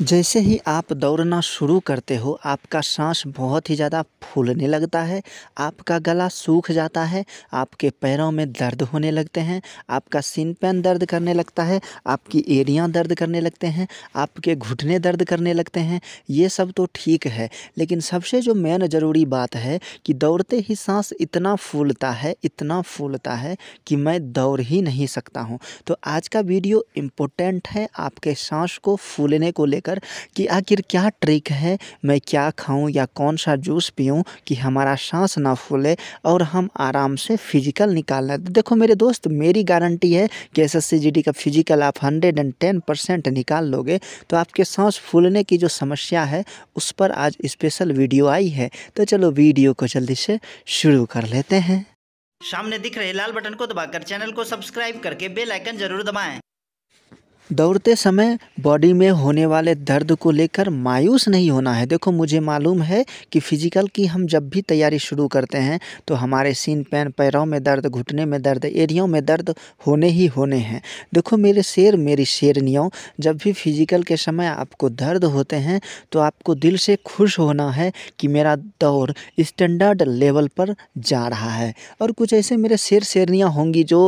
जैसे ही आप दौड़ना शुरू करते हो आपका सांस बहुत ही ज़्यादा फूलने लगता है आपका गला सूख जाता है आपके पैरों में दर्द होने लगते हैं आपका सिन पैन दर्द करने लगता है आपकी एड़ियाँ दर्द करने लगते हैं आपके घुटने दर्द करने लगते हैं ये सब तो ठीक है लेकिन सबसे जो मेन ज़रूरी बात है कि दौड़ते ही सांस इतना फूलता है इतना फूलता है कि मैं दौड़ ही नहीं सकता हूँ तो आज का वीडियो इम्पोर्टेंट है आपके सांस को फूलने को लेकर लेकर कि आखिर क्या ट्रिक है मैं क्या खाऊं या कौन सा जूस पीऊं कि हमारा सांस ना फूले और हम आराम से फिजिकल निकाल लें तो देखो मेरे दोस्त मेरी गारंटी है कि एस एस का फिजिकल आप हंड्रेड एंड टेन परसेंट निकाल लोगे तो आपके सांस फूलने की जो समस्या है उस पर आज स्पेशल वीडियो आई है तो चलो वीडियो को जल्दी से शुरू कर लेते हैं सामने दिख रहे लाल बटन को दबाकर चैनल को सब्सक्राइब करके बेल आइकन जरूर दबाएं दौड़ते समय बॉडी में होने वाले दर्द को लेकर मायूस नहीं होना है देखो मुझे मालूम है कि फ़िज़िकल की हम जब भी तैयारी शुरू करते हैं तो हमारे सीन पैन पैरों में दर्द घुटने में दर्द एरियों में दर्द होने ही होने हैं देखो मेरे शेर मेरी शेरनियों जब भी फ़िज़िकल के समय आपको दर्द होते हैं तो आपको दिल से खुश होना है कि मेरा दौड़ स्टैंडर्ड लेवल पर जा रहा है और कुछ ऐसे मेरे शेर शेरनियाँ होंगी जो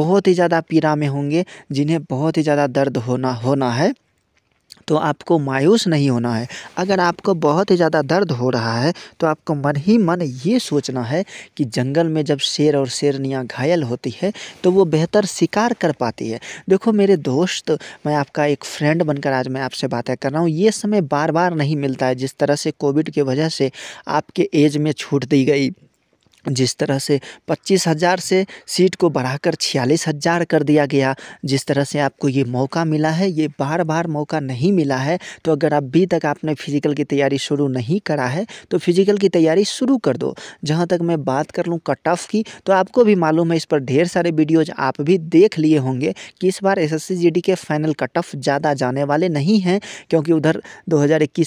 बहुत ही ज़्यादा पीड़ा में होंगे जिन्हें बहुत ही ज़्यादा दर्द दर्द होना होना है तो आपको मायूस नहीं होना है अगर आपको बहुत ही ज़्यादा दर्द हो रहा है तो आपको मन ही मन ये सोचना है कि जंगल में जब शेर और शेरनियाँ घायल होती है तो वो बेहतर शिकार कर पाती है देखो मेरे दोस्त मैं आपका एक फ्रेंड बनकर आज मैं आपसे बातें कर रहा हूँ ये समय बार बार नहीं मिलता है जिस तरह से कोविड की वजह से आपके एज में छूट दी गई जिस तरह से पच्चीस हज़ार से सीट को बढ़ाकर छियालीस हज़ार कर दिया गया जिस तरह से आपको ये मौका मिला है ये बार बार मौका नहीं मिला है तो अगर अभी तक आपने फ़िज़िकल की तैयारी शुरू नहीं करा है तो फ़िज़िकल की तैयारी शुरू कर दो जहाँ तक मैं बात कर लूँ कट ऑफ की तो आपको भी मालूम है इस पर ढेर सारे वीडियोज़ आप भी देख लिए होंगे कि इस बार एस एस के फाइनल कट ऑफ ज़्यादा जाने वाले नहीं हैं क्योंकि उधर दो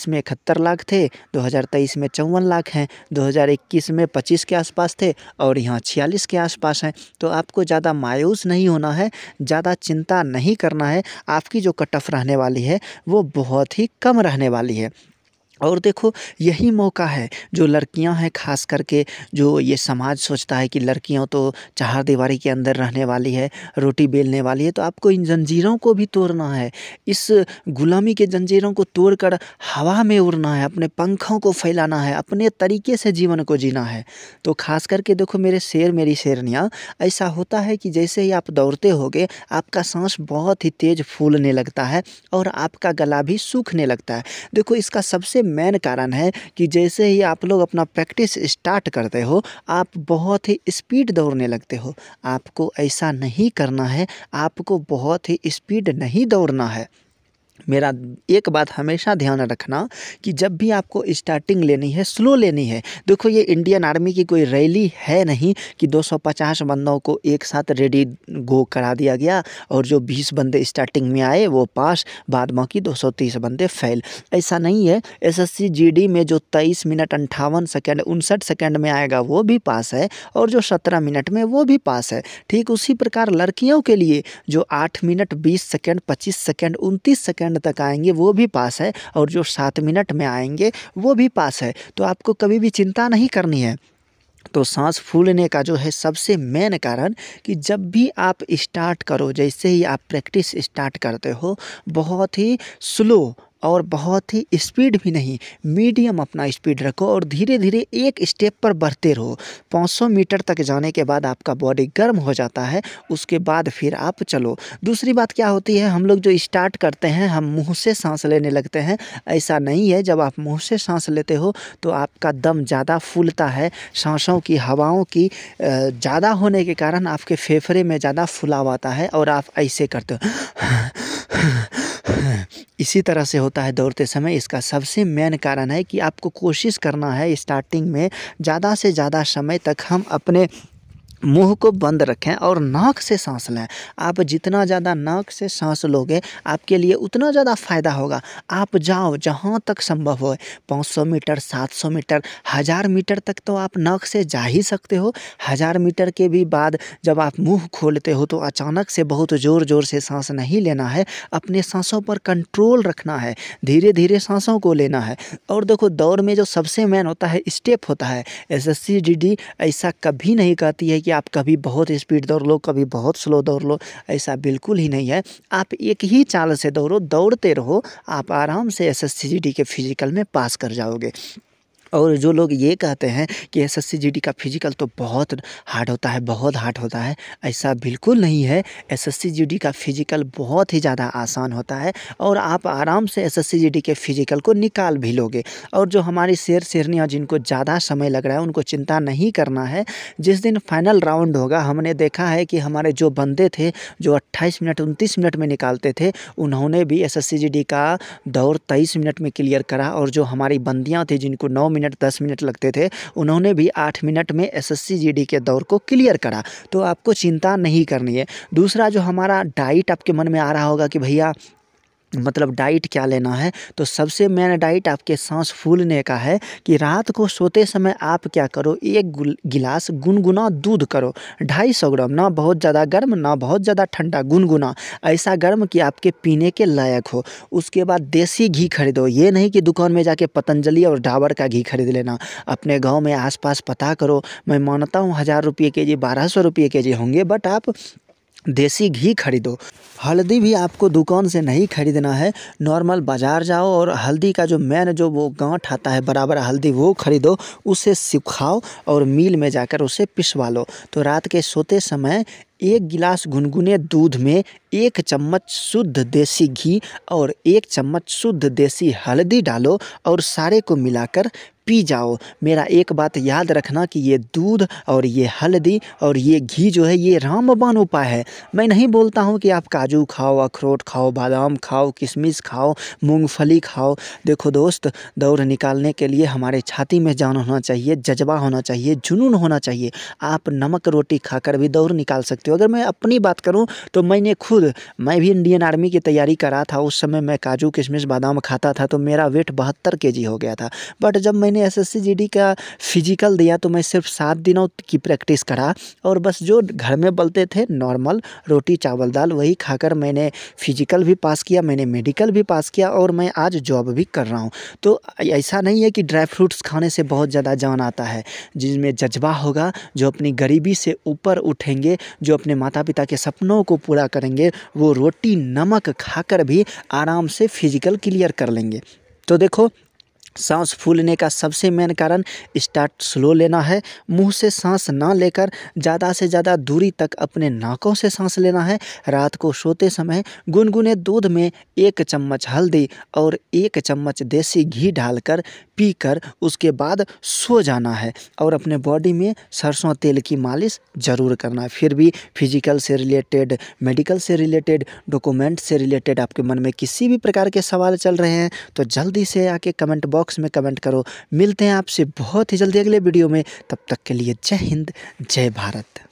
में इकहत्तर लाख थे दो में चौवन लाख हैं दो में पच्चीस के आसपास आसपास थे और यहाँ छियालीस के आसपास हैं तो आपको ज़्यादा मायूस नहीं होना है ज़्यादा चिंता नहीं करना है आपकी जो कट ऑफ रहने वाली है वो बहुत ही कम रहने वाली है और देखो यही मौका है जो लड़कियां हैं ख़ास करके जो ये समाज सोचता है कि लड़कियां तो चार दीवारी के अंदर रहने वाली है रोटी बेलने वाली है तो आपको इन जंजीरों को भी तोड़ना है इस गुलामी के जंजीरों को तोड़कर हवा में उड़ना है अपने पंखों को फैलाना है अपने तरीके से जीवन को जीना है तो ख़ास करके देखो मेरे शेर मेरी शेरनियाँ ऐसा होता है कि जैसे ही आप दौड़ते हो आपका सांस बहुत ही तेज़ फूलने लगता है और आपका गला भी सूखने लगता है देखो इसका सबसे मेन कारण है कि जैसे ही आप लोग अपना प्रैक्टिस स्टार्ट करते हो आप बहुत ही स्पीड दौड़ने लगते हो आपको ऐसा नहीं करना है आपको बहुत ही स्पीड नहीं दौड़ना है मेरा एक बात हमेशा ध्यान रखना कि जब भी आपको स्टार्टिंग लेनी है स्लो लेनी है देखो ये इंडियन आर्मी की कोई रैली है नहीं कि 250 बंदों को एक साथ रेडी गो करा दिया गया और जो 20 बंदे स्टार्टिंग में आए वो पास बाद बाकी 230 बंदे फेल ऐसा नहीं है एसएससी जीडी में जो 23 मिनट अंठावन सेकेंड उनसठ सेकेंड में आएगा वो भी पास है और जो सत्रह मिनट में वो भी पास है ठीक उसी प्रकार लड़कियों के लिए जो आठ मिनट बीस सेकेंड पच्चीस सेकेंड उनतीस सेकेंड सेकंड तक आएंगे वो भी पास है और जो सात मिनट में आएंगे वो भी पास है तो आपको कभी भी चिंता नहीं करनी है तो सांस फूलने का जो है सबसे मेन कारण कि जब भी आप स्टार्ट करो जैसे ही आप प्रैक्टिस स्टार्ट करते हो बहुत ही स्लो और बहुत ही स्पीड भी नहीं मीडियम अपना स्पीड रखो और धीरे धीरे एक स्टेप पर बढ़ते रहो 500 मीटर तक जाने के बाद आपका बॉडी गर्म हो जाता है उसके बाद फिर आप चलो दूसरी बात क्या होती है हम लोग जो स्टार्ट करते हैं हम मुंह से सांस लेने लगते हैं ऐसा नहीं है जब आप मुंह से सांस लेते हो तो आपका दम ज़्यादा फूलता है सांसों की हवाओं की ज़्यादा होने के कारण आपके फेफड़े में ज़्यादा फुलाव आता है और आप ऐसे करते हो इसी तरह से होता है दौड़ते समय इसका सबसे मेन कारण है कि आपको कोशिश करना है स्टार्टिंग में ज़्यादा से ज़्यादा समय तक हम अपने मुंह को बंद रखें और नाक से सांस लें आप जितना ज़्यादा नाक से सांस लोगे आपके लिए उतना ज़्यादा फ़ायदा होगा आप जाओ जहाँ तक संभव हो 500 मीटर 700 मीटर हज़ार मीटर तक तो आप नाक से जा ही सकते हो हज़ार मीटर के भी बाद जब आप मुंह खोलते हो तो अचानक से बहुत ज़ोर ज़ोर से सांस नहीं लेना है अपने सांसों पर कंट्रोल रखना है धीरे धीरे सांसों को लेना है और देखो दौड़ में जो सबसे मेन होता है स्टेप होता है एस एस ऐसा कभी नहीं कहती है कि आप कभी बहुत स्पीड दौड़ लो कभी बहुत स्लो दौड़ लो ऐसा बिल्कुल ही नहीं है आप एक ही चाल से दौड़ो दौड़ते रहो आप आराम से एस एस के फिजिकल में पास कर जाओगे और जो लोग ये कहते हैं कि एस एस का फिजिकल तो बहुत हार्ड होता है बहुत हार्ड होता है ऐसा बिल्कुल नहीं है एस एस का फिजिकल बहुत ही ज़्यादा आसान होता है और आप आराम से एस एस के फिजिकल को निकाल भी लोगे और जो हमारी शेर शेरनियाँ जिनको ज़्यादा समय लग रहा है उनको चिंता नहीं करना है जिस दिन फाइनल राउंड होगा हमने देखा है कि हमारे जो बंदे थे जो अट्ठाईस मिनट उनतीस मिनट में निकालते थे उन्होंने भी एस एस का दौर तेईस मिनट में क्लियर करा और जो हमारी बंदियाँ थी जिनको नौ मिनट दस मिनट लगते थे उन्होंने भी आठ मिनट में एस एस के दौर को क्लियर करा तो आपको चिंता नहीं करनी है दूसरा जो हमारा डाइट आपके मन में आ रहा होगा कि भैया मतलब डाइट क्या लेना है तो सबसे मेन डाइट आपके सांस फूलने का है कि रात को सोते समय आप क्या करो एक गिलास गुनगुना दूध करो ढाई सौ ग्राम ना बहुत ज़्यादा गर्म ना बहुत ज़्यादा ठंडा गुनगुना ऐसा गर्म कि आपके पीने के लायक हो उसके बाद देसी घी खरीदो ये नहीं कि दुकान में जाके पतंजलि और डाबर का घी खरीद लेना अपने गाँव में आसपास पता करो मैं मानता हूँ हज़ार रुपये के जी बारह सौ रुपये के जी होंगे बट आप देसी घी खरीदो हल्दी भी आपको दुकान से नहीं खरीदना है नॉर्मल बाज़ार जाओ और हल्दी का जो मैन जो वो गांठ आता है बराबर हल्दी वो खरीदो उसे सुखाओ और मिल में जाकर उसे पिसवा लो तो रात के सोते समय एक गिलास गुनगुने दूध में एक चम्मच शुद्ध देसी घी और एक चम्मच शुद्ध देसी हल्दी डालो और सारे को मिलाकर पी जाओ मेरा एक बात याद रखना कि ये दूध और ये हल्दी और ये घी जो है ये रामबान उपाय है मैं नहीं बोलता हूँ कि आप काजू खाओ अखरोट खाओ बादाम खाओ किशमिश खाओ मूंगफली खाओ देखो दोस्त दौड़ निकालने के लिए हमारे छाती में जान होना चाहिए जज्बा होना चाहिए जुनून होना चाहिए आप नमक रोटी खाकर भी दौड़ निकाल सकते हो अगर मैं अपनी बात करूँ तो मैंने खुद मैं भी इंडियन आर्मी की तैयारी करा था उस समय मैं काजू किशमिश बादाम खाता था तो मेरा वेट बहत्तर के हो गया था बट जब मैंने मैंने एस एस का फिजिकल दिया तो मैं सिर्फ सात दिनों की प्रैक्टिस करा और बस जो घर में बलते थे नॉर्मल रोटी चावल दाल वही खाकर मैंने फिजिकल भी पास किया मैंने मेडिकल भी पास किया और मैं आज जॉब भी कर रहा हूँ तो ऐसा नहीं है कि ड्राई फ्रूट्स खाने से बहुत ज़्यादा जान आता है जिसमें जज्बा होगा जो अपनी गरीबी से ऊपर उठेंगे जो अपने माता पिता के सपनों को पूरा करेंगे वो रोटी नमक खाकर भी आराम से फिजिकल क्लियर कर लेंगे तो देखो सांस फूलने का सबसे मेन कारण स्टार्ट स्लो लेना है मुंह से सांस ना लेकर ज़्यादा से ज़्यादा दूरी तक अपने नाकों से सांस लेना है रात को सोते समय गुनगुने दूध में एक चम्मच हल्दी और एक चम्मच देसी घी डालकर पीकर उसके बाद सो जाना है और अपने बॉडी में सरसों तेल की मालिश ज़रूर करना है फिर भी फिजिकल से रिलेटेड मेडिकल से रिलेटेड डॉक्यूमेंट से रिलेटेड आपके मन में किसी भी प्रकार के सवाल चल रहे हैं तो जल्दी से आके कमेंट बॉक्स बॉक्स में कमेंट करो मिलते हैं आपसे बहुत ही जल्दी अगले वीडियो में तब तक के लिए जय हिंद जय भारत